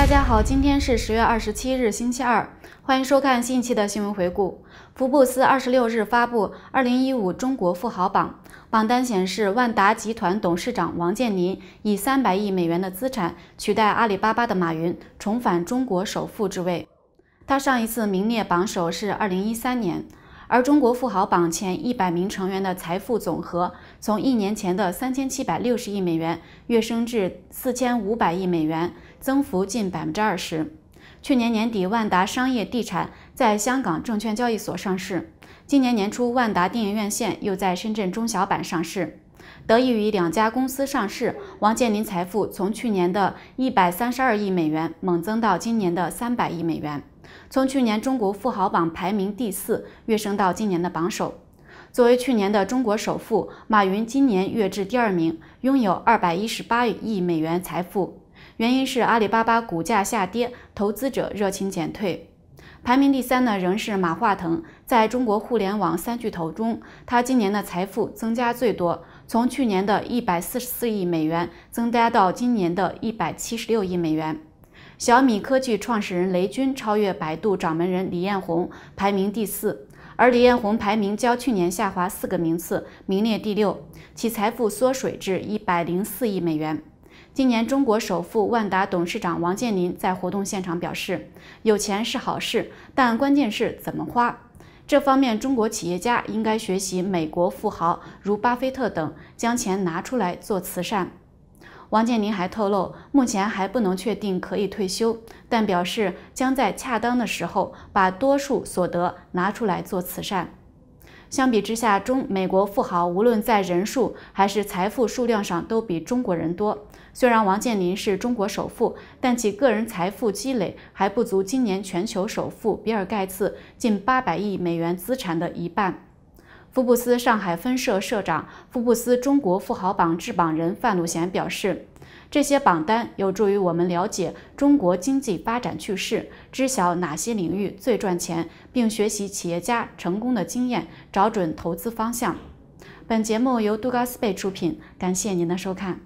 大家好，今天是十月二十七日，星期二，欢迎收看近期的新闻回顾。福布斯二十六日发布二零一五中国富豪榜，榜单显示，万达集团董事长王健林以三百亿美元的资产取代阿里巴巴的马云，重返中国首富之位。他上一次名列榜首是二零一三年。而中国富豪榜前一百名成员的财富总和，从一年前的三千七百六十亿美元跃升至四千五百亿美元，增幅近百分之二十。去年年底，万达商业地产在香港证券交易所上市，今年年初，万达电影院线又在深圳中小板上市。得益于两家公司上市，王健林财富从去年的一百三十二亿美元猛增到今年的三百亿美元。从去年中国富豪榜排名第四跃升到今年的榜首。作为去年的中国首富，马云今年跃至第二名，拥有二百一十八亿美元财富。原因是阿里巴巴股价下跌，投资者热情减退。排名第三的仍是马化腾，在中国互联网三巨头中，他今年的财富增加最多，从去年的一百四十四亿美元增加到今年的一百七十六亿美元。小米科技创始人雷军超越百度掌门人李彦宏，排名第四，而李彦宏排名较去年下滑四个名次，名列第六，其财富缩水至一百零四亿美元。今年中国首富、万达董事长王健林在活动现场表示：“有钱是好事，但关键是怎么花。这方面，中国企业家应该学习美国富豪如巴菲特等，将钱拿出来做慈善。”王健林还透露，目前还不能确定可以退休，但表示将在恰当的时候把多数所得拿出来做慈善。相比之下，中美国富豪无论在人数还是财富数量上都比中国人多。虽然王健林是中国首富，但其个人财富积累还不足今年全球首富比尔·盖茨近八百亿美元资产的一半。福布斯上海分社社长、福布斯中国富豪榜制榜人范鲁贤表示，这些榜单有助于我们了解中国经济发展趋势，知晓哪些领域最赚钱，并学习企业家成功的经验，找准投资方向。本节目由杜高斯贝出品，感谢您的收看。